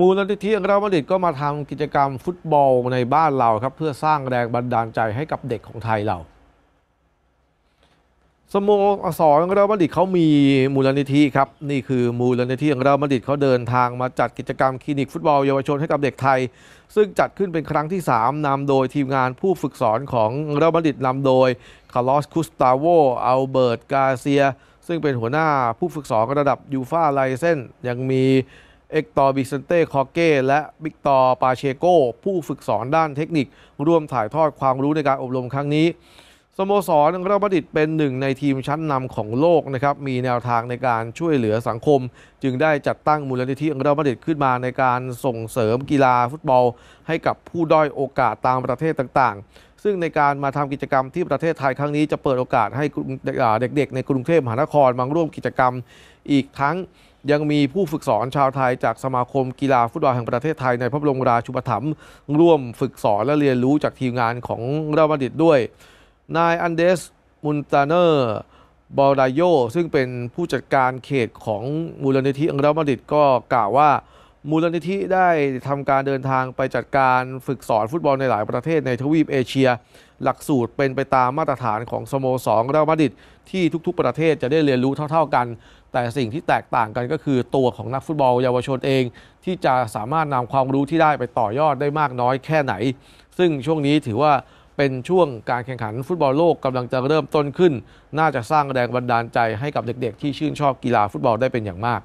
มูลนิธิรอัลมาดิดก็มาทำกิจกรรมฟุตบอลในบ้านเราครับเพื่อสร้างแรงบันดาลใจให้กับเด็กของไทยเราสโมสรรอัลมาดิดเขามีมูลนิธิครับนี่คือมูลนิธิอังเรอัมาดิดเขาเดินทางมาจัดกิจกรรมคลินิกฟุตบอลเยาวชนให้กับเด็กไทย ซึ่งจัดขึ้นเป็นครั้งที่ 3 นำโดยทีมงานผู้ฝึกสอนของรอัลมาดิดนำโดยคาร์ลอสคุสตาโวอัลเบิร์ตกาเซียซึ่งเป็นหัวหน้าผู้ฝึกสอนระดับยูฟ่าไลเซนยังมีเอกตอร์บิเซนเต้คอเก้ และบิกตอร์ปาเชโกผู้ฝึกสอนด้านเทคนิคร่วมถ่ายทอดความรู้ในการอบรมครั้งนี้สโมสรเรัลบดิตเป็นหนึ่งในทีมชั้นนำของโลกนะครับมีแนวทางในการช่วยเหลือสังคม จึงได้จัดตั้งมูลนิธิเรัลบดิตขึ้นมาในการส่งเสริมกีฬา ฟุตบอล ให้กับผู้ด้อยโอกาสตามประเทศต่างๆ ซึ่งในการมาทำกิจกรรมที่ประเทศไทยครั้งนี้จะเปิดโอกาสให้เด็กๆในกรุงเทพมหานครมาร่วมกิจกรรมอีกทั้งยังมีผู้ฝึกสอนชาวไทยจากสมาคมกีฬาฟุตบอลแห่งประเทศไทยในพระบรมราชูปถัมภ์ร่วมฝึกสอนและเรียนรู้จากทีมงานของเราัมาดิดด้วย นายอันเดสมุนตาเนอร์ บอลาโยซึ่งเป็นผู้จัดการเขตของมูลนิธิเรอัลมาดิดก็กล่าวว่ามูลนิธิได้ทำการเดินทางไปจัดการฝึกสอนฟุตบอลในหลายประเทศในทวีปเอเชีย หลักสูตรเป็นไปตามมาตรฐานของสโมสรเรอัลมาดริดที่ทุกๆประเทศจะได้เรียนรู้เท่าๆกัน แต่สิ่งที่แตกต่างกันก็คือตัวของนักฟุตบอล เยาวชนเองที่จะสามารถนำความรู้ที่ได้ไปต่อยอดได้มากน้อยแค่ไหน ซึ่งช่วงนี้ถือว่าเป็นช่วงการแข่งขันฟุตบอลโลกกำลังจะเริ่มต้นขึ้น น่าจะสร้างแรงบันดาลใจให้กับเด็กๆ ที่ชื่นชอบกีฬาฟุตบอลได้เป็นอย่างมาก